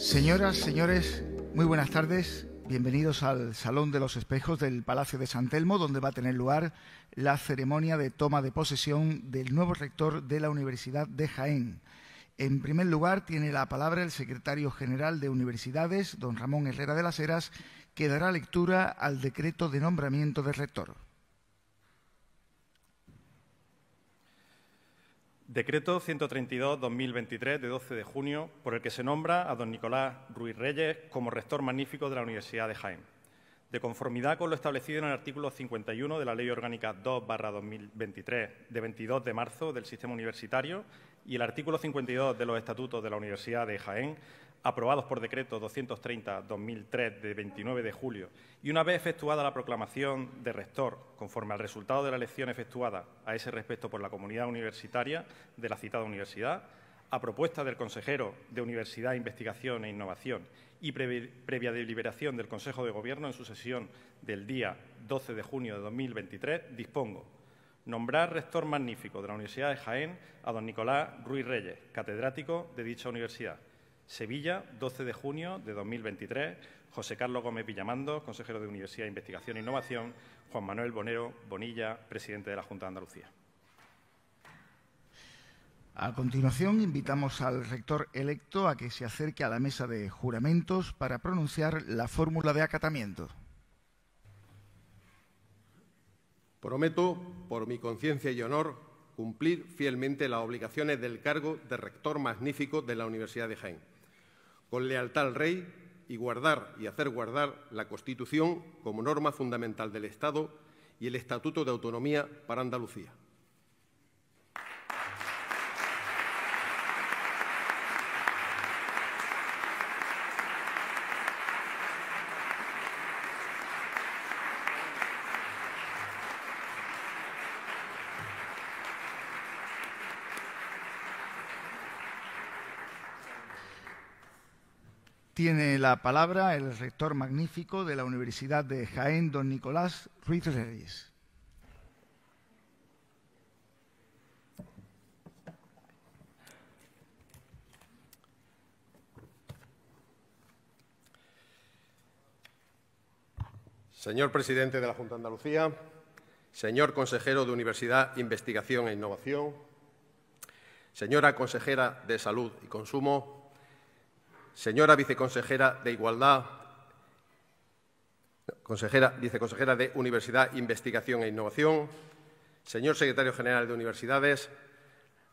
Señoras, señores, muy buenas tardes. Bienvenidos al Salón de los Espejos del Palacio de San Telmo, donde va a tener lugar la ceremonia de toma de posesión del nuevo rector de la Universidad de Jaén. En primer lugar, tiene la palabra el secretario general de Universidades, don Ramón Herrera de las Heras, que dará lectura al decreto de nombramiento del rector. Decreto 132-2023 de 12 de junio, por el que se nombra a don Nicolás Ruiz Reyes como rector magnífico de la Universidad de Jaén, de conformidad con lo establecido en el artículo 51 de la Ley Orgánica 2-2023 de 22 de marzo del Sistema Universitario y el artículo 52 de los Estatutos de la Universidad de Jaén, aprobados por decreto 230-2003 de 29 de julio y una vez efectuada la proclamación de rector, conforme al resultado de la elección efectuada a ese respecto por la comunidad universitaria de la citada universidad, a propuesta del consejero de Universidad, Investigación e Innovación y previa deliberación del Consejo de Gobierno en su sesión del día 12 de junio de 2023, dispongo nombrar rector magnífico de la Universidad de Jaén a don Nicolás Ruiz Reyes, catedrático de dicha universidad. Sevilla, 12 de junio de 2023. José Carlos Gómez Villamando, consejero de Universidad, Investigación e Innovación. Juan Manuel Bonero Bonilla, presidente de la Junta de Andalucía. A continuación, invitamos al rector electo a que se acerque a la mesa de juramentos para pronunciar la fórmula de acatamiento. Prometo, por mi conciencia y honor, cumplir fielmente las obligaciones del cargo de rector magnífico de la Universidad de Jaén con lealtad al rey y guardar y hacer guardar la Constitución como norma fundamental del Estado y el Estatuto de Autonomía para Andalucía. tiene la palabra el rector magnífico de la Universidad de Jaén, don Nicolás Ruiz Reyes. Señor presidente de la Junta de Andalucía, señor consejero de Universidad, Investigación e Innovación, señora consejera de Salud y Consumo, señora viceconsejera de Igualdad, consejera, viceconsejera de Universidad, Investigación e Innovación, señor secretario general de Universidades,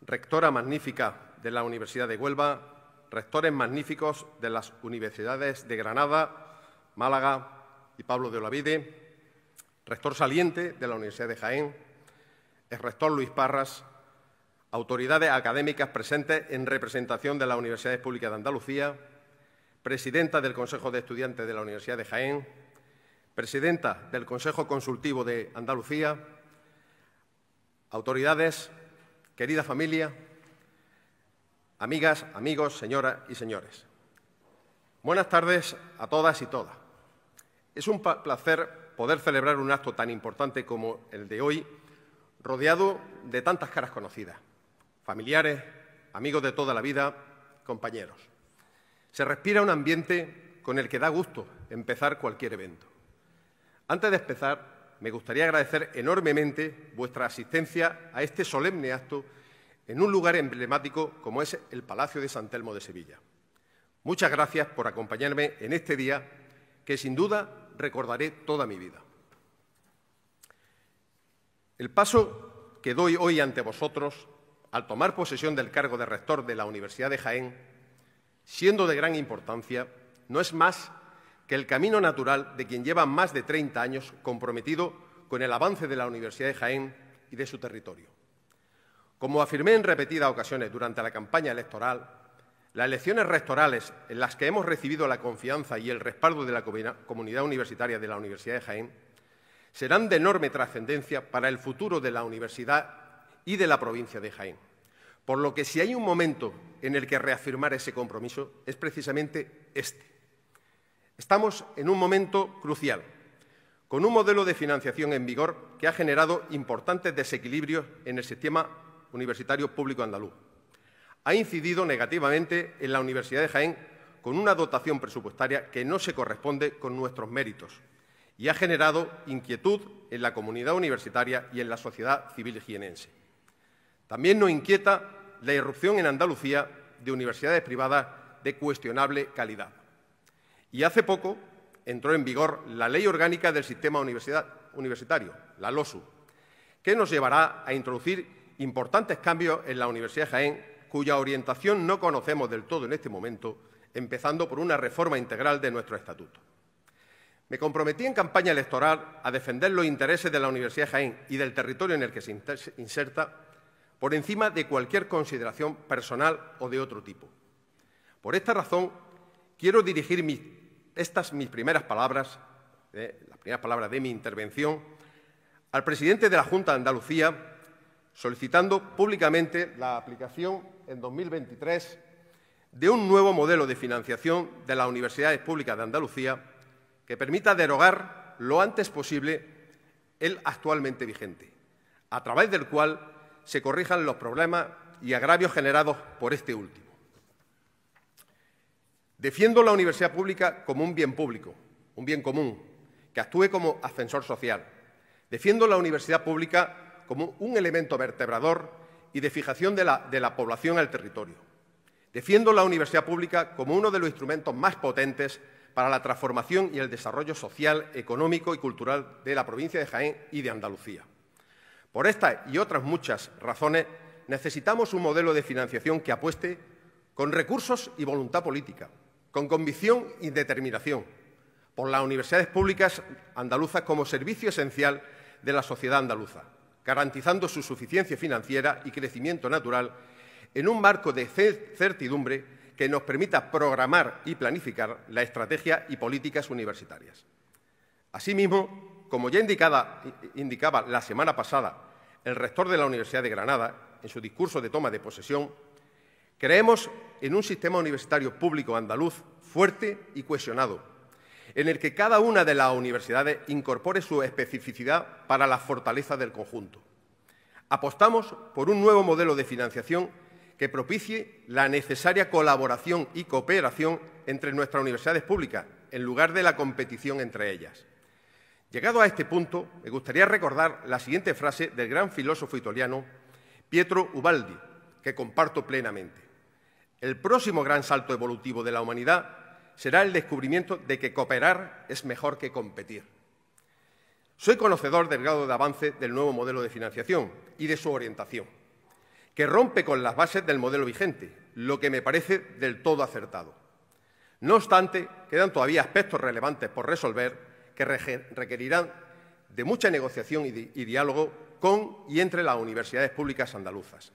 rectora magnífica de la Universidad de Huelva, rectores magníficos de las universidades de Granada, Málaga y Pablo de Olavide, rector saliente de la Universidad de Jaén, el rector Luis Parras, autoridades académicas presentes en representación de las universidades públicas de Andalucía, presidenta del Consejo de Estudiantes de la Universidad de Jaén, presidenta del Consejo Consultivo de Andalucía, autoridades, querida familia, amigas, amigos, señoras y señores. Buenas tardes a todas y todas. Es un placer poder celebrar un acto tan importante como el de hoy, rodeado de tantas caras conocidas, familiares, amigos de toda la vida, compañeros. Se respira un ambiente con el que da gusto empezar cualquier evento. Antes de empezar, me gustaría agradecer enormemente vuestra asistencia a este solemne acto en un lugar emblemático como es el Palacio de San Telmo de Sevilla. Muchas gracias por acompañarme en este día que sin duda recordaré toda mi vida. El paso que doy hoy ante vosotros al tomar posesión del cargo de rector de la Universidad de Jaén siendo de gran importancia, no es más que el camino natural de quien lleva más de 30 años comprometido con el avance de la Universidad de Jaén y de su territorio. Como afirmé en repetidas ocasiones durante la campaña electoral, las elecciones rectorales en las que hemos recibido la confianza y el respaldo de la comunidad universitaria de la Universidad de Jaén serán de enorme trascendencia para el futuro de la universidad y de la provincia de Jaén. Por lo que si hay un momento en el que reafirmar ese compromiso es precisamente este. Estamos en un momento crucial, con un modelo de financiación en vigor que ha generado importantes desequilibrios en el sistema universitario público andaluz. Ha incidido negativamente en la Universidad de Jaén con una dotación presupuestaria que no se corresponde con nuestros méritos y ha generado inquietud en la comunidad universitaria y en la sociedad civil jienense. También nos inquieta la irrupción en Andalucía de universidades privadas de cuestionable calidad. Y hace poco entró en vigor la Ley Orgánica del Sistema Universitario, la LOSU, que nos llevará a introducir importantes cambios en la Universidad de Jaén, cuya orientación no conocemos del todo en este momento, empezando por una reforma integral de nuestro estatuto. Me comprometí en campaña electoral a defender los intereses de la Universidad de Jaén y del territorio en el que se inserta por encima de cualquier consideración personal o de otro tipo. Por esta razón, quiero dirigir estas mis primeras palabras, eh, las primeras palabras de mi intervención, al presidente de la Junta de Andalucía, solicitando públicamente la aplicación en 2023 de un nuevo modelo de financiación de las universidades públicas de Andalucía que permita derogar lo antes posible el actualmente vigente, a través del cual se corrijan los problemas y agravios generados por este último. Defiendo la universidad pública como un bien público, un bien común, que actúe como ascensor social. Defiendo la universidad pública como un elemento vertebrador y de fijación de la, población al territorio. Defiendo la universidad pública como uno de los instrumentos más potentes para la transformación y el desarrollo social, económico y cultural de la provincia de Jaén y de Andalucía. Por esta y otras muchas razones, necesitamos un modelo de financiación que apueste con recursos y voluntad política, con convicción y determinación, por las universidades públicas andaluzas como servicio esencial de la sociedad andaluza, garantizando su suficiencia financiera y crecimiento natural en un marco de certidumbre que nos permita programar y planificar la estrategia y políticas universitarias. Asimismo, como ya indicaba la semana pasada el rector de la Universidad de Granada en su discurso de toma de posesión, creemos en un sistema universitario público andaluz fuerte y cohesionado, en el que cada una de las universidades incorpore su especificidad para la fortaleza del conjunto. Apostamos por un nuevo modelo de financiación que propicie la necesaria colaboración y cooperación entre nuestras universidades públicas, en lugar de la competición entre ellas. Llegado a este punto, me gustaría recordar la siguiente frase del gran filósofo italiano Pietro Ubaldi, que comparto plenamente. El próximo gran salto evolutivo de la humanidad será el descubrimiento de que cooperar es mejor que competir. Soy conocedor del grado de avance del nuevo modelo de financiación y de su orientación, que rompe con las bases del modelo vigente, lo que me parece del todo acertado. No obstante, quedan todavía aspectos relevantes por resolver que requerirán de mucha negociación y, diálogo con y entre las universidades públicas andaluzas.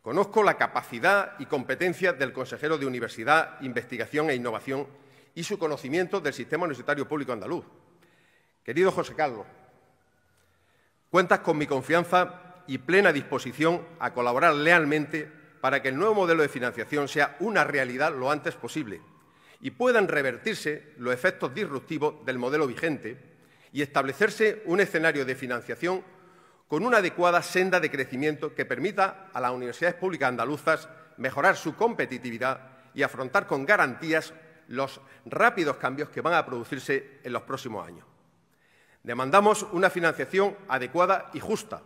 Conozco la capacidad y competencia del consejero de Universidad, Investigación e Innovación y su conocimiento del sistema universitario público andaluz. Querido José Carlos, cuentas con mi confianza y plena disposición a colaborar lealmente para que el nuevo modelo de financiación sea una realidad lo antes posible y puedan revertirse los efectos disruptivos del modelo vigente y establecerse un escenario de financiación con una adecuada senda de crecimiento que permita a las universidades públicas andaluzas mejorar su competitividad y afrontar con garantías los rápidos cambios que van a producirse en los próximos años. Demandamos una financiación adecuada y justa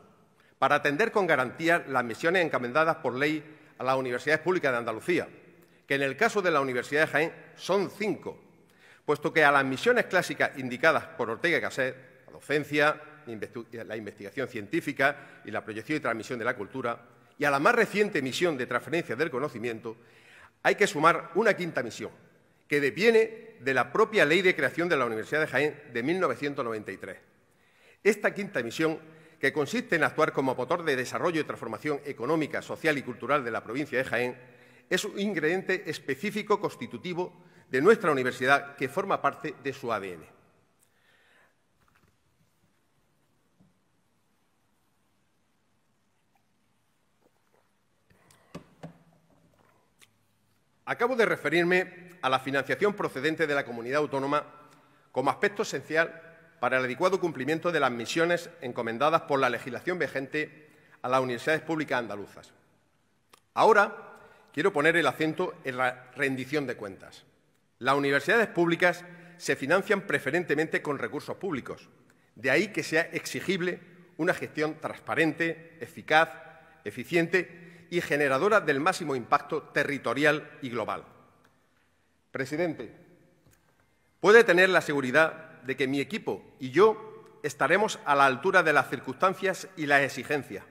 para atender con garantía las misiones encomendadas por ley a las universidades públicas de Andalucía, que en el caso de la Universidad de Jaén son cinco, puesto que a las misiones clásicas indicadas por Ortega y la docencia, la investigación científica y la proyección y transmisión de la cultura, y a la más reciente misión de transferencia del conocimiento, hay que sumar una quinta misión, que deviene de la propia Ley de Creación de la Universidad de Jaén de 1993. Esta quinta misión, que consiste en actuar como motor de desarrollo y transformación económica, social y cultural de la provincia de Jaén, es un ingrediente específico constitutivo de nuestra universidad que forma parte de su ADN. Acabo de referirme a la financiación procedente de la comunidad autónoma como aspecto esencial para el adecuado cumplimiento de las misiones encomendadas por la legislación vigente a las universidades públicas andaluzas. Ahora, quiero poner el acento en la rendición de cuentas. Las universidades públicas se financian preferentemente con recursos públicos, de ahí que sea exigible una gestión transparente, eficaz, eficiente y generadora del máximo impacto territorial y global. Presidente, puede tener la seguridad de que mi equipo y yo estaremos a la altura de las circunstancias y las exigencias,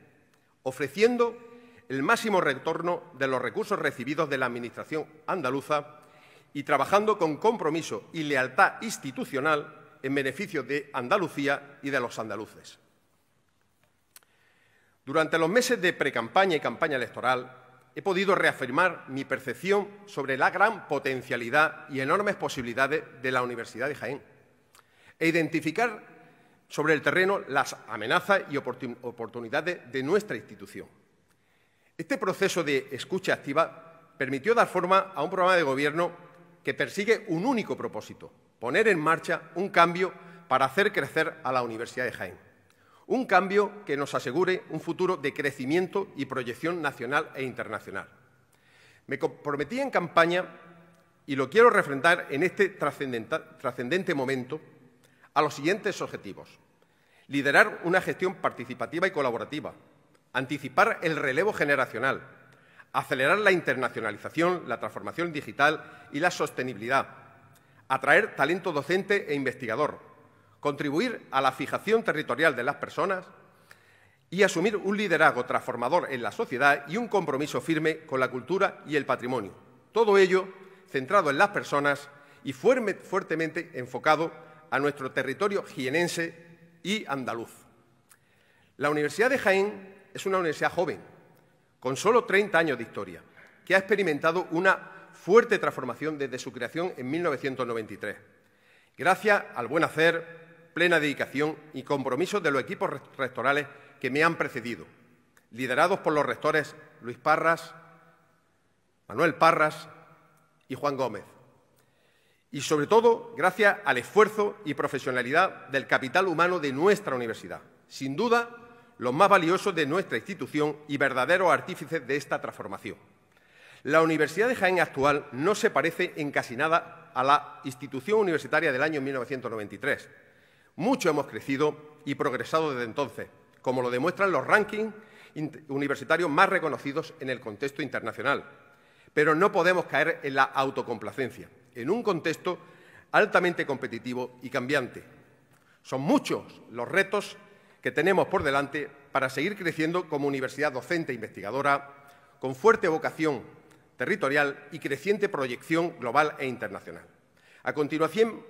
ofreciendo el máximo retorno de los recursos recibidos de la Administración andaluza y trabajando con compromiso y lealtad institucional en beneficio de Andalucía y de los andaluces. Durante los meses de precampaña y campaña electoral, he podido reafirmar mi percepción sobre la gran potencialidad y enormes posibilidades de la Universidad de Jaén e identificar sobre el terreno las amenazas y oportunidades de nuestra institución. Este proceso de escucha activa permitió dar forma a un programa de gobierno que persigue un único propósito, poner en marcha un cambio para hacer crecer a la Universidad de Jaén. Un cambio que nos asegure un futuro de crecimiento y proyección nacional e internacional. Me comprometí en campaña, y lo quiero refrendar en este trascendente momento, a los siguientes objetivos. Liderar una gestión participativa y colaborativa, anticipar el relevo generacional, acelerar la internacionalización, la transformación digital y la sostenibilidad, atraer talento docente e investigador, contribuir a la fijación territorial de las personas y asumir un liderazgo transformador en la sociedad y un compromiso firme con la cultura y el patrimonio. Todo ello centrado en las personas y fuertemente enfocado a nuestro territorio jienense y andaluz. La Universidad de Jaén es una universidad joven, con solo 30 años de historia, que ha experimentado una fuerte transformación desde su creación en 1993, gracias al buen hacer, plena dedicación y compromiso de los equipos rectorales que me han precedido, liderados por los rectores Luis Parras, Manuel Parras y Juan Gómez. Y sobre todo, gracias al esfuerzo y profesionalidad del capital humano de nuestra universidad. Sin duda, los más valiosos de nuestra institución y verdaderos artífices de esta transformación. La Universidad de Jaén actual no se parece en casi nada a la institución universitaria del año 1993. Mucho hemos crecido y progresado desde entonces, como lo demuestran los rankings universitarios más reconocidos en el contexto internacional. Pero no podemos caer en la autocomplacencia, en un contexto altamente competitivo y cambiante. Son muchos los retos que tenemos por delante para seguir creciendo como universidad docente e investigadora, con fuerte vocación territorial y creciente proyección global e internacional. A continuación,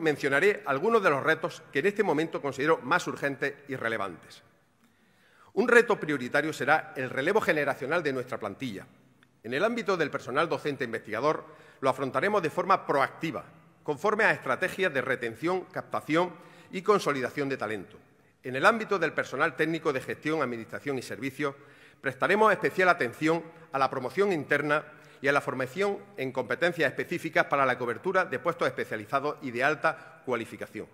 mencionaré algunos de los retos que en este momento considero más urgentes y relevantes. Un reto prioritario será el relevo generacional de nuestra plantilla. En el ámbito del personal docente e investigador lo afrontaremos de forma proactiva, conforme a estrategias de retención, captación y consolidación de talento. En el ámbito del personal técnico de gestión, administración y servicios, prestaremos especial atención a la promoción interna y a la formación en competencias específicas para la cobertura de puestos especializados y de alta cualificación.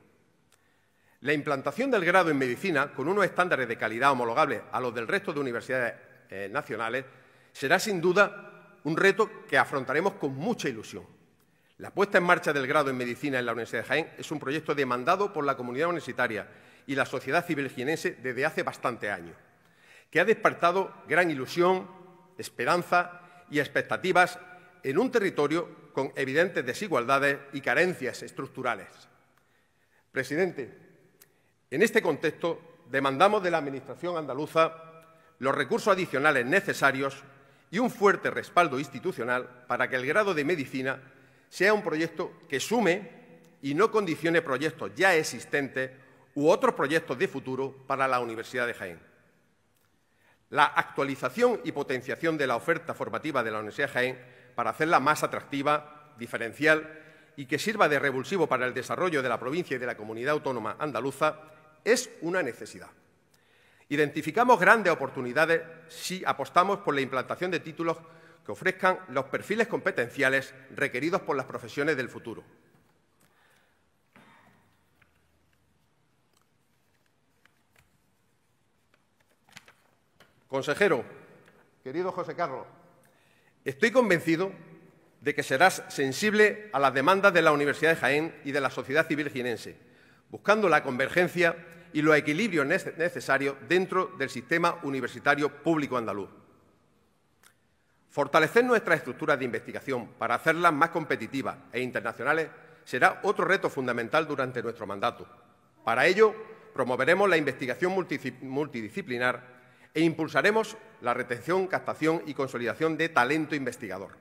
La implantación del grado en medicina, con unos estándares de calidad homologables a los del resto de universidades eh, nacionales, será sin duda un reto que afrontaremos con mucha ilusión. La puesta en marcha del grado en medicina en la Universidad de Jaén es un proyecto demandado por la comunidad universitaria y la sociedad civil ginense desde hace bastante años, que ha despertado gran ilusión, esperanza y expectativas en un territorio con evidentes desigualdades y carencias estructurales. Presidente, en este contexto demandamos de la Administración andaluza los recursos adicionales necesarios y un fuerte respaldo institucional para que el grado de medicina sea un proyecto que sume y no condicione proyectos ya existentes u otros proyectos de futuro para la Universidad de Jaén. La actualización y potenciación de la oferta formativa de la Universidad de Jaén para hacerla más atractiva, diferencial y que sirva de revulsivo para el desarrollo de la provincia y de la comunidad autónoma andaluza es una necesidad. Identificamos grandes oportunidades si apostamos por la implantación de títulos que ofrezcan los perfiles competenciales requeridos por las profesiones del futuro Consejero, querido José Carlos, estoy convencido de que serás sensible a las demandas de la Universidad de Jaén y de la sociedad civil ginense, buscando la convergencia y los equilibrios necesarios dentro del sistema universitario público andaluz. Fortalecer nuestras estructuras de investigación para hacerlas más competitivas e internacionales será otro reto fundamental durante nuestro mandato. Para ello, promoveremos la investigación multidisciplinar e impulsaremos la retención, captación y consolidación de talento investigador.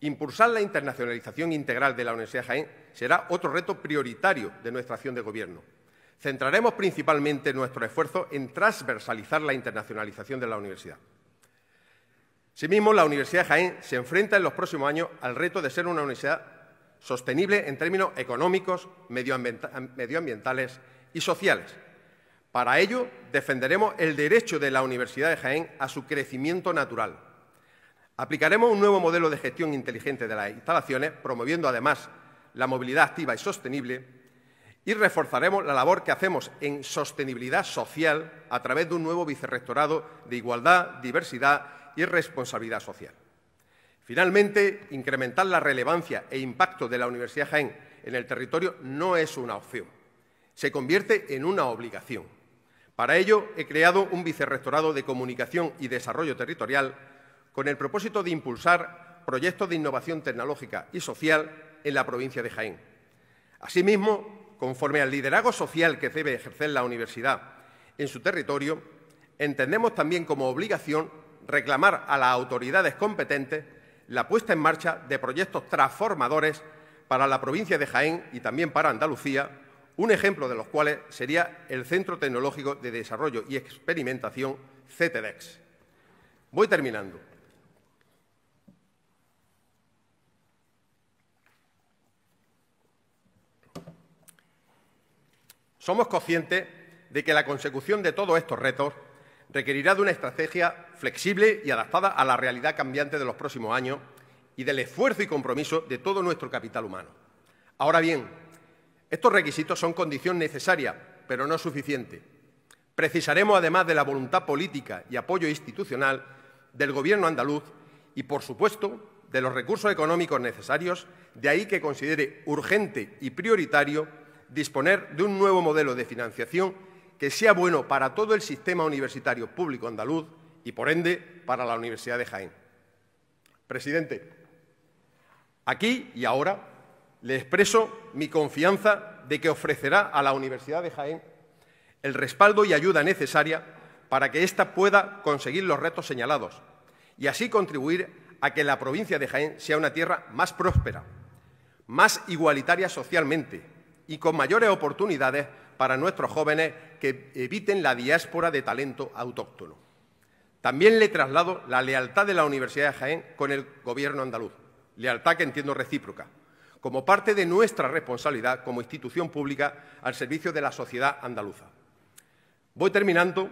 Impulsar la internacionalización integral de la Universidad de Jaén será otro reto prioritario de nuestra acción de Gobierno. Centraremos principalmente nuestro esfuerzo en transversalizar la internacionalización de la universidad. Asimismo, la Universidad de Jaén se enfrenta en los próximos años al reto de ser una universidad sostenible en términos económicos, medioambientales y sociales, para ello, defenderemos el derecho de la Universidad de Jaén a su crecimiento natural. Aplicaremos un nuevo modelo de gestión inteligente de las instalaciones, promoviendo además la movilidad activa y sostenible, y reforzaremos la labor que hacemos en sostenibilidad social a través de un nuevo vicerrectorado de Igualdad, Diversidad y Responsabilidad Social. Finalmente, incrementar la relevancia e impacto de la Universidad de Jaén en el territorio no es una opción, se convierte en una obligación. Para ello, he creado un vicerrectorado de Comunicación y Desarrollo Territorial con el propósito de impulsar proyectos de innovación tecnológica y social en la provincia de Jaén. Asimismo, conforme al liderazgo social que debe ejercer la universidad en su territorio, entendemos también como obligación reclamar a las autoridades competentes la puesta en marcha de proyectos transformadores para la provincia de Jaén y también para Andalucía un ejemplo de los cuales sería el Centro Tecnológico de Desarrollo y Experimentación, CTDEX. Voy terminando. Somos conscientes de que la consecución de todos estos retos requerirá de una estrategia flexible y adaptada a la realidad cambiante de los próximos años y del esfuerzo y compromiso de todo nuestro capital humano. Ahora bien, estos requisitos son condición necesaria, pero no suficiente. Precisaremos, además de la voluntad política y apoyo institucional del Gobierno andaluz y, por supuesto, de los recursos económicos necesarios, de ahí que considere urgente y prioritario disponer de un nuevo modelo de financiación que sea bueno para todo el sistema universitario público andaluz y, por ende, para la Universidad de Jaén. Presidente, aquí y ahora le expreso mi confianza de que ofrecerá a la Universidad de Jaén el respaldo y ayuda necesaria para que ésta pueda conseguir los retos señalados y así contribuir a que la provincia de Jaén sea una tierra más próspera, más igualitaria socialmente y con mayores oportunidades para nuestros jóvenes que eviten la diáspora de talento autóctono. También le traslado la lealtad de la Universidad de Jaén con el Gobierno andaluz, lealtad que entiendo recíproca como parte de nuestra responsabilidad como institución pública al servicio de la sociedad andaluza. Voy terminando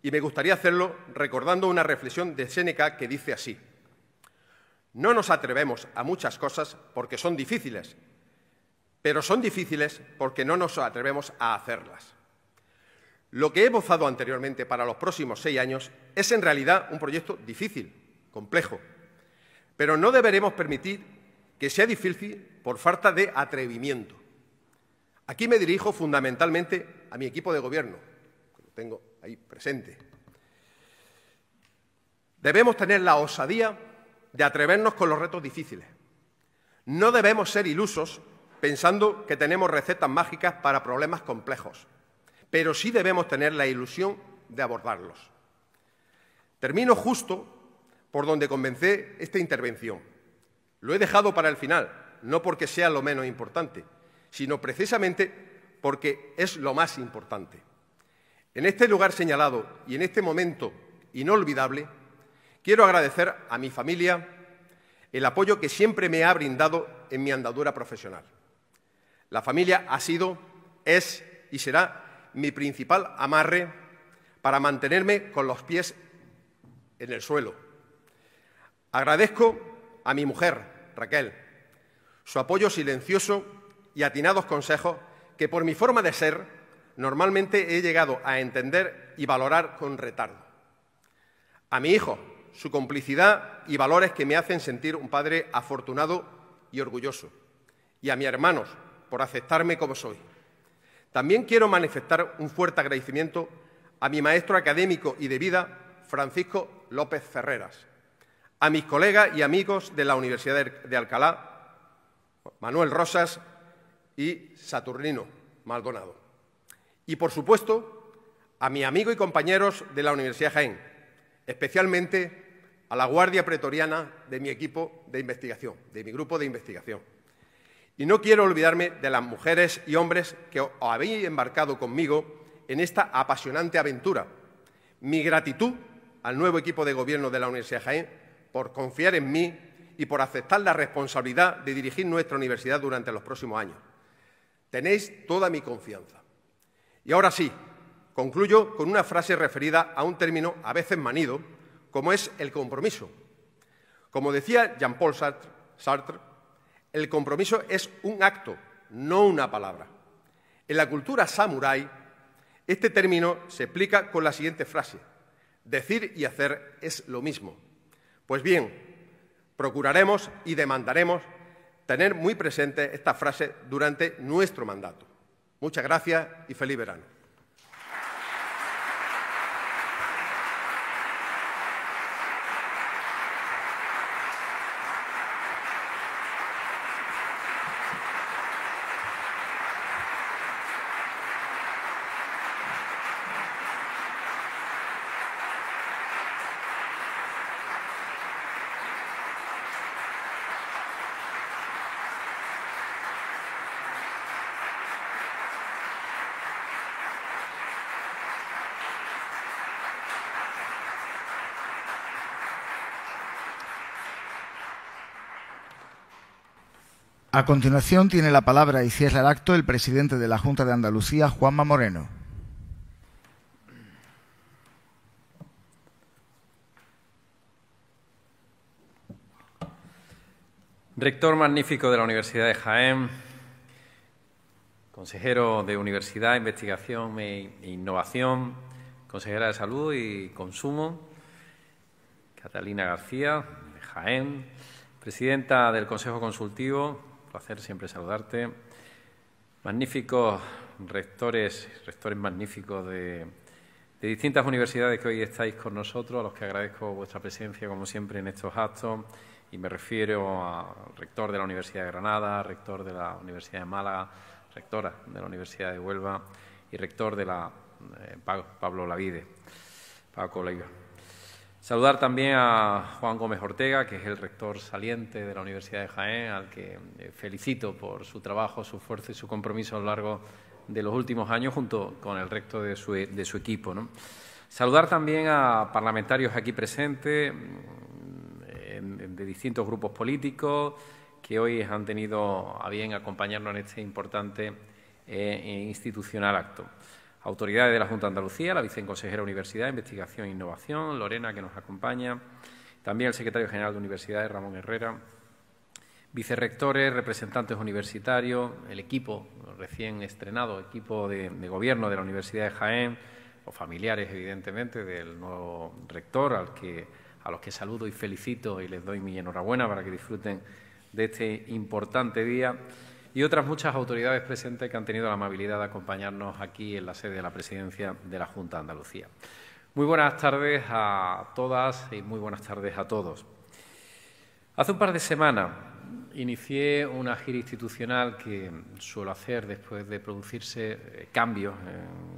y me gustaría hacerlo recordando una reflexión de Séneca que dice así. No nos atrevemos a muchas cosas porque son difíciles, pero son difíciles porque no nos atrevemos a hacerlas. Lo que he bozado anteriormente para los próximos seis años es en realidad un proyecto difícil, complejo, pero no deberemos permitir que sea difícil por falta de atrevimiento. Aquí me dirijo fundamentalmente a mi equipo de gobierno, que lo tengo ahí presente. Debemos tener la osadía de atrevernos con los retos difíciles. No debemos ser ilusos pensando que tenemos recetas mágicas para problemas complejos, pero sí debemos tener la ilusión de abordarlos. Termino justo por donde comencé esta intervención lo he dejado para el final, no porque sea lo menos importante, sino precisamente porque es lo más importante. En este lugar señalado y en este momento inolvidable, quiero agradecer a mi familia el apoyo que siempre me ha brindado en mi andadura profesional. La familia ha sido, es y será mi principal amarre para mantenerme con los pies en el suelo. Agradezco a mi mujer, Raquel, su apoyo silencioso y atinados consejos que por mi forma de ser normalmente he llegado a entender y valorar con retardo. A mi hijo, su complicidad y valores que me hacen sentir un padre afortunado y orgulloso. Y a mis hermanos, por aceptarme como soy. También quiero manifestar un fuerte agradecimiento a mi maestro académico y de vida, Francisco López Ferreras, a mis colegas y amigos de la Universidad de Alcalá, Manuel Rosas y Saturnino Maldonado. Y, por supuesto, a mi amigo y compañeros de la Universidad Jaén, especialmente a la Guardia Pretoriana de mi equipo de investigación, de mi grupo de investigación. Y no quiero olvidarme de las mujeres y hombres que habéis embarcado conmigo en esta apasionante aventura. Mi gratitud al nuevo equipo de gobierno de la Universidad Jaén por confiar en mí y por aceptar la responsabilidad de dirigir nuestra universidad durante los próximos años. Tenéis toda mi confianza. Y ahora sí, concluyo con una frase referida a un término a veces manido, como es el compromiso. Como decía Jean-Paul Sartre, el compromiso es un acto, no una palabra. En la cultura samurái, este término se explica con la siguiente frase. Decir y hacer es lo mismo. Pues bien, procuraremos y demandaremos tener muy presente esta frase durante nuestro mandato. Muchas gracias y feliz verano. A continuación tiene la palabra y cierra el acto el presidente de la Junta de Andalucía, Juanma Moreno. Rector magnífico de la Universidad de Jaén, consejero de Universidad, Investigación e Innovación, consejera de Salud y Consumo, Catalina García, de Jaén, presidenta del Consejo Consultivo, placer siempre saludarte. Magníficos rectores, rectores magníficos de, distintas universidades que hoy estáis con nosotros, a los que agradezco vuestra presencia, como siempre, en estos actos. Y me refiero al rector de la Universidad de Granada, rector de la Universidad de Málaga, rectora de la Universidad de Huelva y rector de la eh, Pablo Lavide, Paco Leiva. Saludar también a Juan Gómez Ortega, que es el rector saliente de la Universidad de Jaén, al que eh, felicito por su trabajo, su fuerza y su compromiso a lo largo de los últimos años junto con el resto de su, e, equipo. Saludar también a parlamentarios aquí presentes mm, de distintos grupos políticos que hoy han tenido a bien acompañarnos en este importante e institucional acto autoridades de la Junta de Andalucía, la viceconsejera de Universidad, Investigación e Innovación, Lorena, que nos acompaña, también el secretario general de Universidades, Ramón Herrera, vicerrectores, representantes universitarios, el equipo recién estrenado, equipo de, gobierno de la Universidad de Jaén, o familiares, evidentemente, del nuevo rector, al a los que saludo y felicito y les doy mi enhorabuena para que disfruten de este importante día y otras muchas autoridades presentes que han tenido la amabilidad de acompañarnos aquí en la sede de la Presidencia de la Junta de Andalucía. Muy buenas tardes a todas y muy buenas tardes a todos. Hace un par de semanas inicié una gira institucional que suelo hacer después de producirse eh, cambios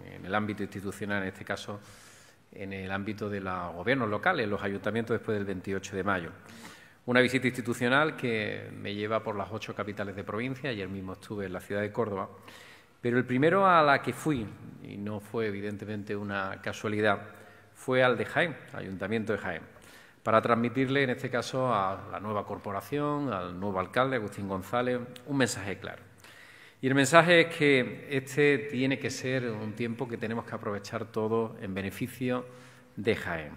en el ámbito institucional, en este caso en el ámbito de los gobiernos locales, los ayuntamientos después del 28 de mayo. Una visita institucional que me lleva por las ocho capitales de provincia, ayer mismo estuve en la ciudad de Córdoba, pero el primero a la que fui, y no fue evidentemente una casualidad, fue al de Jaén, Ayuntamiento de Jaén, para transmitirle en este caso a la nueva corporación, al nuevo alcalde, Agustín González, un mensaje claro. Y el mensaje es que este tiene que ser un tiempo que tenemos que aprovechar todo en beneficio de Jaén.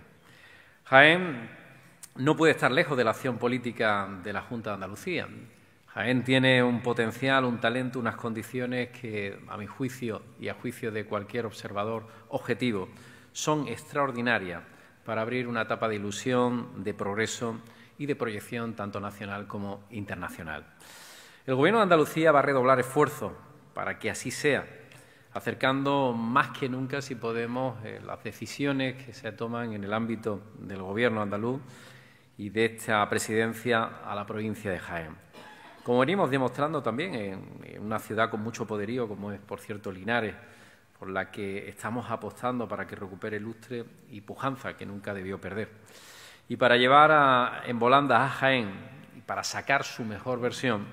Jaén no puede estar lejos de la acción política de la Junta de Andalucía. Jaén tiene un potencial, un talento, unas condiciones que, a mi juicio y a juicio de cualquier observador objetivo, son extraordinarias para abrir una etapa de ilusión, de progreso y de proyección tanto nacional como internacional. El Gobierno de Andalucía va a redoblar esfuerzos para que así sea, acercando más que nunca, si podemos, eh, las decisiones que se toman en el ámbito del Gobierno andaluz y de esta presidencia a la provincia de Jaén. Como venimos demostrando también en una ciudad con mucho poderío, como es, por cierto, Linares, por la que estamos apostando para que recupere lustre y pujanza que nunca debió perder. Y para llevar en volanda a Jaén y para sacar su mejor versión,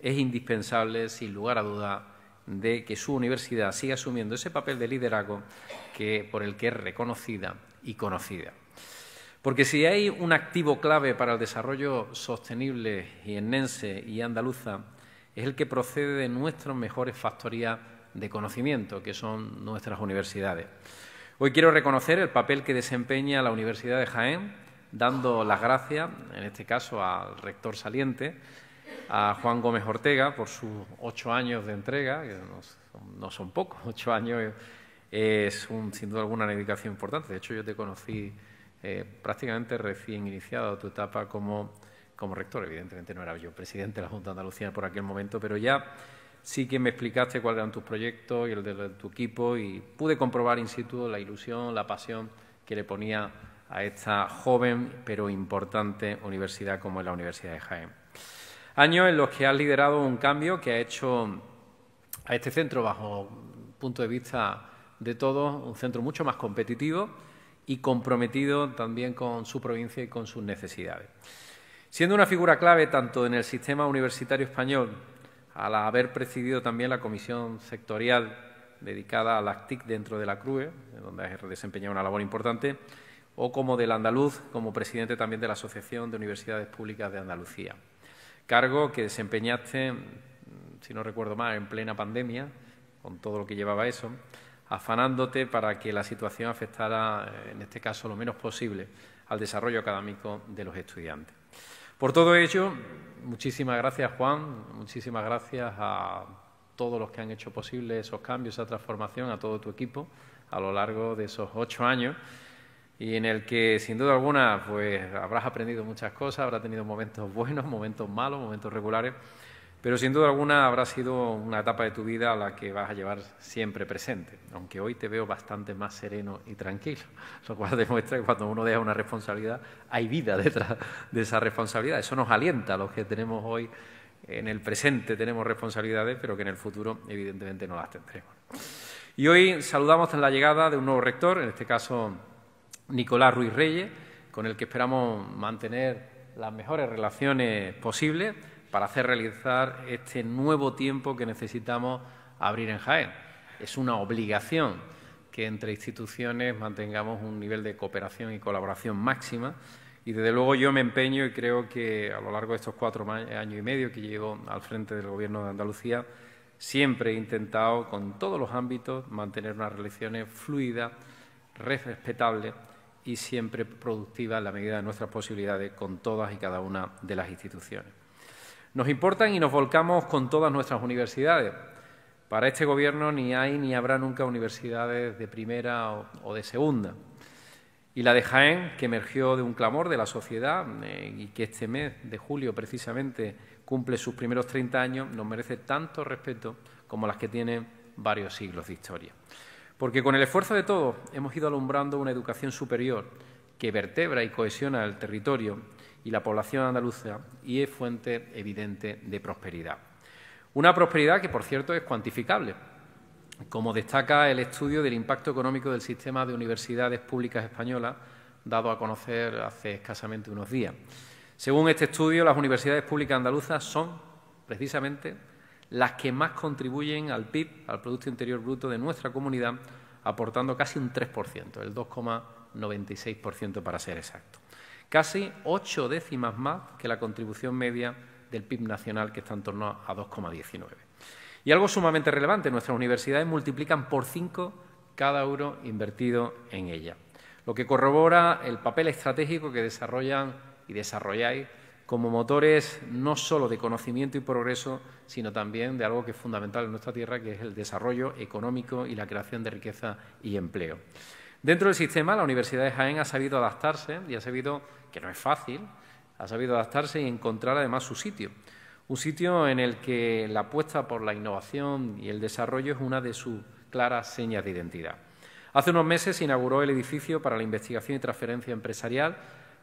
es indispensable, sin lugar a duda, de que su universidad siga asumiendo ese papel de liderazgo por el que es reconocida y conocida. Porque si hay un activo clave para el desarrollo sostenible y nense y andaluza, es el que procede de nuestras mejores factorías de conocimiento, que son nuestras universidades. Hoy quiero reconocer el papel que desempeña la Universidad de Jaén, dando las gracias, en este caso, al rector saliente, a Juan Gómez Ortega, por sus ocho años de entrega, que no son, pocos, ocho años es sin duda alguna una dedicación importante. De hecho, yo te conocí eh, prácticamente recién iniciado tu etapa como, como rector. Evidentemente no era yo presidente de la Junta de Andalucía por aquel momento, pero ya sí que me explicaste cuáles eran tus proyectos y el de tu equipo y pude comprobar in situ la ilusión, la pasión que le ponía a esta joven pero importante universidad como es la Universidad de Jaén. Años en los que has liderado un cambio que ha hecho a este centro, bajo punto de vista de todos, un centro mucho más competitivo, y comprometido también con su provincia y con sus necesidades. Siendo una figura clave tanto en el sistema universitario español, al haber presidido también la comisión sectorial dedicada a las TIC dentro de la CRUE, donde ha desempeñado una labor importante, o como del andaluz, como presidente también de la Asociación de Universidades Públicas de Andalucía. Cargo que desempeñaste, si no recuerdo mal, en plena pandemia, con todo lo que llevaba eso, afanándote para que la situación afectara, eh, en este caso, lo menos posible al desarrollo académico de los estudiantes. Por todo ello, muchísimas gracias Juan, muchísimas gracias a todos los que han hecho posible esos cambios, esa transformación, a todo tu equipo a lo largo de esos ocho años y en el que sin duda alguna pues habrás aprendido muchas cosas, habrás tenido momentos buenos, momentos malos, momentos regulares, pero sin duda alguna habrá sido una etapa de tu vida a la que vas a llevar siempre presente, aunque hoy te veo bastante más sereno y tranquilo, lo cual demuestra que cuando uno deja una responsabilidad hay vida detrás de esa responsabilidad. Eso nos alienta a los que tenemos hoy en el presente, tenemos responsabilidades, pero que en el futuro evidentemente no las tendremos. Y hoy saludamos la llegada de un nuevo rector, en este caso Nicolás Ruiz Reyes, con el que esperamos mantener las mejores relaciones posibles para hacer realizar este nuevo tiempo que necesitamos abrir en Jaén. Es una obligación que entre instituciones mantengamos un nivel de cooperación y colaboración máxima y desde luego yo me empeño y creo que a lo largo de estos cuatro años y medio que llevo al frente del Gobierno de Andalucía, siempre he intentado con todos los ámbitos mantener unas relaciones fluidas, respetables y siempre productivas en la medida de nuestras posibilidades con todas y cada una de las instituciones nos importan y nos volcamos con todas nuestras universidades. Para este Gobierno ni hay ni habrá nunca universidades de primera o, de segunda. Y la de Jaén, que emergió de un clamor de la sociedad eh, y que este mes de julio precisamente cumple sus primeros 30 años, nos merece tanto respeto como las que tienen varios siglos de historia. Porque con el esfuerzo de todos hemos ido alumbrando una educación superior que vertebra y cohesiona el territorio y la población andaluza y es fuente evidente de prosperidad. Una prosperidad que, por cierto, es cuantificable, como destaca el estudio del impacto económico del sistema de universidades públicas españolas, dado a conocer hace escasamente unos días. Según este estudio, las universidades públicas andaluzas son, precisamente, las que más contribuyen al PIB, al Producto Interior Bruto de nuestra comunidad, aportando casi un 3%, el 2,96% para ser exacto casi ocho décimas más que la contribución media del PIB nacional, que está en torno a 2,19. Y algo sumamente relevante, nuestras universidades multiplican por cinco cada euro invertido en ella, lo que corrobora el papel estratégico que desarrollan y desarrolláis como motores no solo de conocimiento y progreso, sino también de algo que es fundamental en nuestra tierra, que es el desarrollo económico y la creación de riqueza y empleo. Dentro del sistema, la Universidad de Jaén ha sabido adaptarse y ha sabido, que no es fácil, ha sabido adaptarse y encontrar además su sitio. Un sitio en el que la apuesta por la innovación y el desarrollo es una de sus claras señas de identidad. Hace unos meses se inauguró el edificio para la investigación y transferencia empresarial,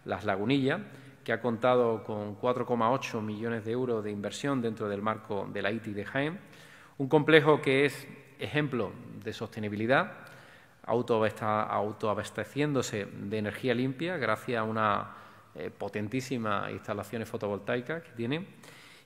Las Lagunillas, que ha contado con 4,8 millones de euros de inversión dentro del marco de la ITI de Jaén, un complejo que es ejemplo de sostenibilidad auto está autoabasteciéndose de energía limpia gracias a unas eh, potentísima potentísimas instalaciones fotovoltaicas que tiene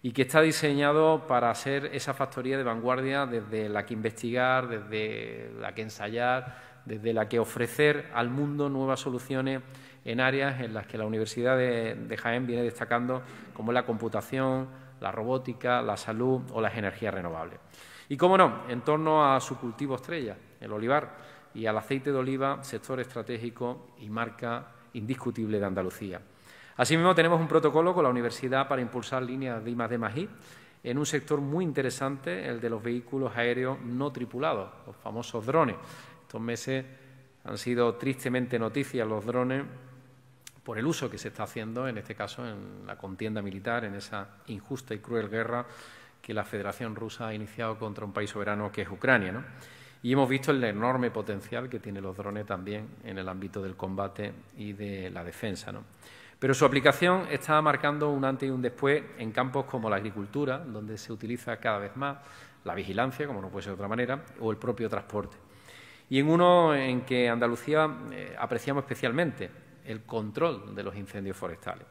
y que está diseñado para ser esa factoría de vanguardia desde la que investigar, desde la que ensayar, desde la que ofrecer al mundo nuevas soluciones en áreas en las que la Universidad de, de Jaén viene destacando, como la computación, la robótica, la salud o las energías renovables. Y cómo no, en torno a su cultivo estrella, el olivar, y al aceite de oliva, sector estratégico y marca indiscutible de Andalucía. Asimismo, tenemos un protocolo con la universidad para impulsar líneas de de Magí en un sector muy interesante, el de los vehículos aéreos no tripulados, los famosos drones. Estos meses han sido tristemente noticias los drones por el uso que se está haciendo, en este caso, en la contienda militar, en esa injusta y cruel guerra que la Federación Rusa ha iniciado contra un país soberano que es Ucrania. Y hemos visto el enorme potencial que tienen los drones también en el ámbito del combate y de la defensa. ¿no? Pero su aplicación está marcando un antes y un después en campos como la agricultura, donde se utiliza cada vez más la vigilancia, como no puede ser de otra manera, o el propio transporte. Y en uno en que Andalucía eh, apreciamos especialmente, el control de los incendios forestales.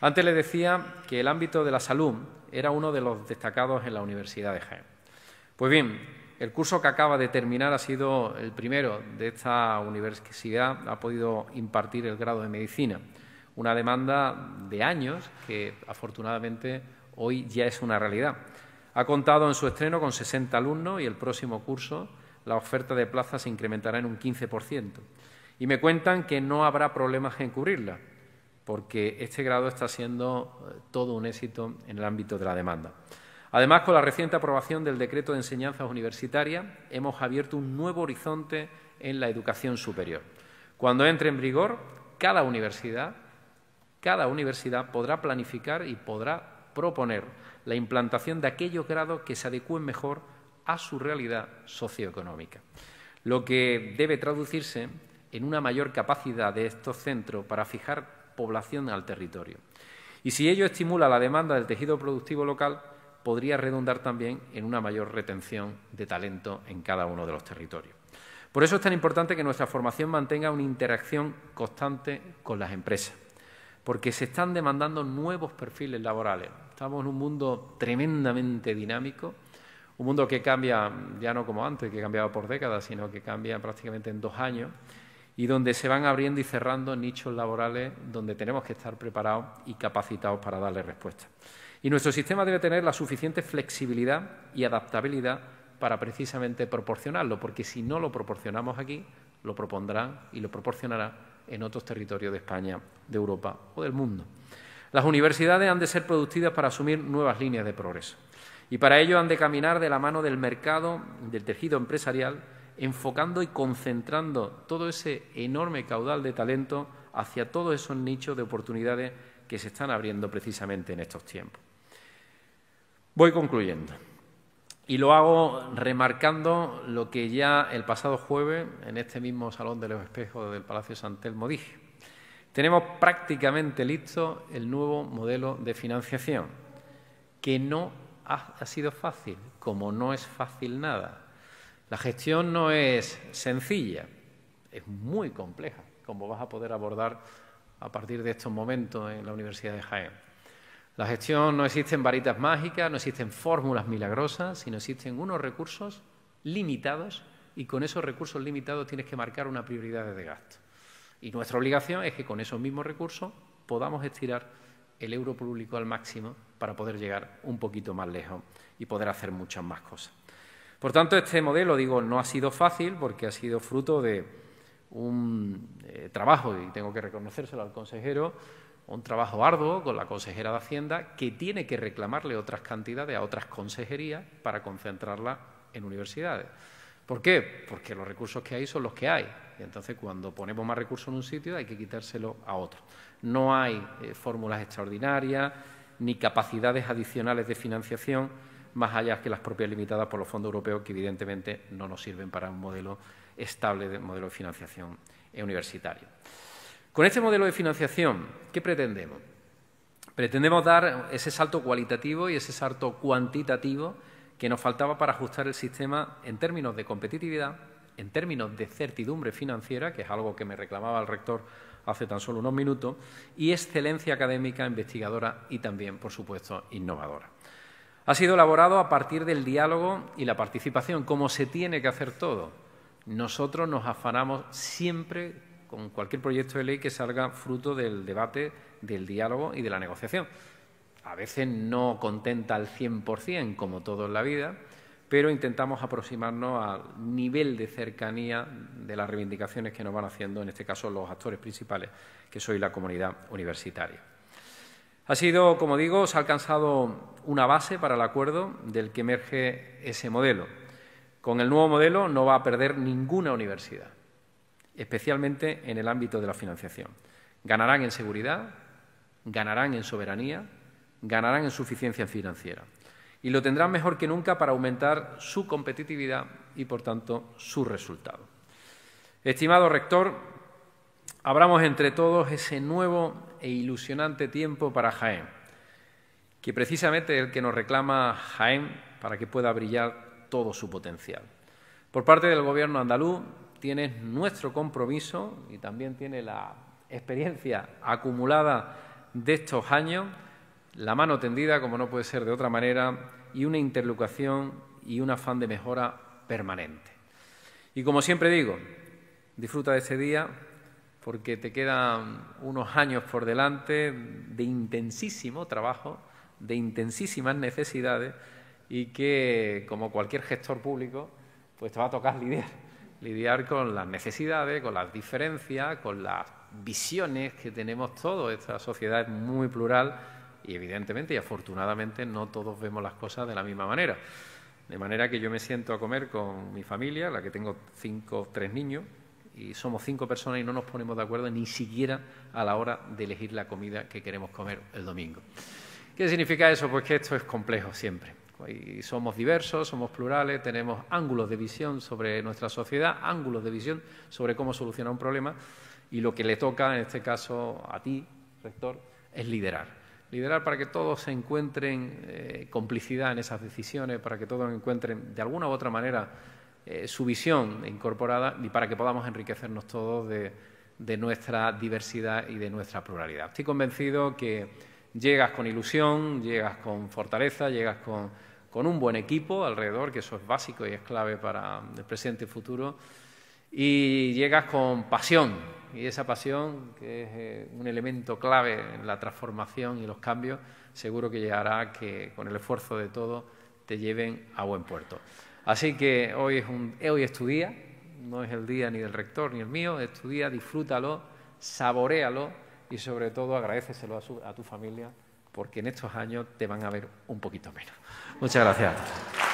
Antes les decía que el ámbito de la salud era uno de los destacados en la Universidad de Jaén. Pues bien, el curso que acaba de terminar ha sido el primero de esta universidad, ha podido impartir el grado de medicina, una demanda de años que afortunadamente hoy ya es una realidad. Ha contado en su estreno con 60 alumnos y el próximo curso la oferta de plazas se incrementará en un 15%. Y me cuentan que no habrá problemas en cubrirla, porque este grado está siendo eh, todo un éxito en el ámbito de la demanda. Además, con la reciente aprobación del Decreto de Enseñanzas Universitarias, hemos abierto un nuevo horizonte en la educación superior. Cuando entre en vigor, cada universidad, podrá planificar y podrá proponer la implantación de aquellos grados que se adecúen mejor a su realidad socioeconómica, lo que debe traducirse en una mayor capacidad de estos centros para fijar población al territorio. Y si ello estimula la demanda del tejido productivo local, podría redundar también en una mayor retención de talento en cada uno de los territorios. Por eso es tan importante que nuestra formación mantenga una interacción constante con las empresas, porque se están demandando nuevos perfiles laborales. Estamos en un mundo tremendamente dinámico, un mundo que cambia ya no como antes, que cambiaba por décadas, sino que cambia prácticamente en dos años, y donde se van abriendo y cerrando nichos laborales donde tenemos que estar preparados y capacitados para darle respuesta. Y nuestro sistema debe tener la suficiente flexibilidad y adaptabilidad para precisamente proporcionarlo, porque si no lo proporcionamos aquí, lo propondrán y lo proporcionará en otros territorios de España, de Europa o del mundo. Las universidades han de ser productivas para asumir nuevas líneas de progreso y para ello han de caminar de la mano del mercado, del tejido empresarial, enfocando y concentrando todo ese enorme caudal de talento hacia todos esos nichos de oportunidades que se están abriendo precisamente en estos tiempos. Voy concluyendo. Y lo hago remarcando lo que ya el pasado jueves, en este mismo Salón de los Espejos del Palacio Santelmo San Telmo, dije. Tenemos prácticamente listo el nuevo modelo de financiación, que no ha, sido fácil, como no es fácil nada. La gestión no es sencilla, es muy compleja, como vas a poder abordar a partir de estos momentos en la Universidad de Jaén. La gestión no existen varitas mágicas, no existen fórmulas milagrosas, sino existen unos recursos limitados y con esos recursos limitados tienes que marcar una prioridad de gasto. Y nuestra obligación es que con esos mismos recursos podamos estirar el euro público al máximo para poder llegar un poquito más lejos y poder hacer muchas más cosas. Por tanto, este modelo, digo, no ha sido fácil porque ha sido fruto de un eh, trabajo, y tengo que reconocérselo al consejero, un trabajo arduo con la consejera de Hacienda que tiene que reclamarle otras cantidades a otras consejerías para concentrarlas en universidades. ¿Por qué? Porque los recursos que hay son los que hay. Y entonces cuando ponemos más recursos en un sitio hay que quitárselo a otro. No hay eh, fórmulas extraordinarias ni capacidades adicionales de financiación más allá que las propias limitadas por los fondos europeos que evidentemente no nos sirven para un modelo estable de modelo de financiación eh, universitario. Con este modelo de financiación, ¿qué pretendemos? Pretendemos dar ese salto cualitativo y ese salto cuantitativo que nos faltaba para ajustar el sistema en términos de competitividad, en términos de certidumbre financiera, que es algo que me reclamaba el rector hace tan solo unos minutos, y excelencia académica, investigadora y también, por supuesto, innovadora. Ha sido elaborado a partir del diálogo y la participación, como se tiene que hacer todo. Nosotros nos afanamos siempre con cualquier proyecto de ley que salga fruto del debate, del diálogo y de la negociación. A veces no contenta al 100%, como todo en la vida, pero intentamos aproximarnos al nivel de cercanía de las reivindicaciones que nos van haciendo, en este caso, los actores principales, que soy la comunidad universitaria. Ha sido, como digo, se ha alcanzado una base para el acuerdo del que emerge ese modelo. Con el nuevo modelo no va a perder ninguna universidad especialmente en el ámbito de la financiación. Ganarán en seguridad, ganarán en soberanía, ganarán en suficiencia financiera y lo tendrán mejor que nunca para aumentar su competitividad y, por tanto, su resultado. Estimado rector, abramos entre todos ese nuevo e ilusionante tiempo para Jaén, que precisamente es el que nos reclama Jaén para que pueda brillar todo su potencial. Por parte del Gobierno andaluz, tienes nuestro compromiso y también tiene la experiencia acumulada de estos años, la mano tendida, como no puede ser de otra manera, y una interlocución y un afán de mejora permanente. Y como siempre digo, disfruta de este día porque te quedan unos años por delante de intensísimo trabajo, de intensísimas necesidades y que, como cualquier gestor público, pues te va a tocar lidiar lidiar con las necesidades, con las diferencias, con las visiones que tenemos todos. Esta sociedad es muy plural y evidentemente y afortunadamente no todos vemos las cosas de la misma manera. De manera que yo me siento a comer con mi familia, la que tengo cinco, o tres niños, y somos cinco personas y no nos ponemos de acuerdo ni siquiera a la hora de elegir la comida que queremos comer el domingo. ¿Qué significa eso? Pues que esto es complejo siempre somos diversos, somos plurales, tenemos ángulos de visión sobre nuestra sociedad, ángulos de visión sobre cómo solucionar un problema y lo que le toca, en este caso, a ti, rector, es liderar. Liderar para que todos se encuentren eh, complicidad en esas decisiones, para que todos encuentren de alguna u otra manera eh, su visión incorporada y para que podamos enriquecernos todos de nuestra diversidad y de nuestra pluralidad. Estoy convencido que llegas con ilusión, llegas con fortaleza, llegas con con un buen equipo alrededor, que eso es básico y es clave para el presente y futuro, y llegas con pasión, y esa pasión, que es eh, un elemento clave en la transformación y los cambios, seguro que llegará a que con el esfuerzo de todos te lleven a buen puerto. Así que hoy es, tu día, no es el día ni del rector ni el mío, es tu día, disfrútalo, saboréalo y sobre todo agradeceselo a tu familia porque en estos años te van a ver un poquito menos. Muchas gracias.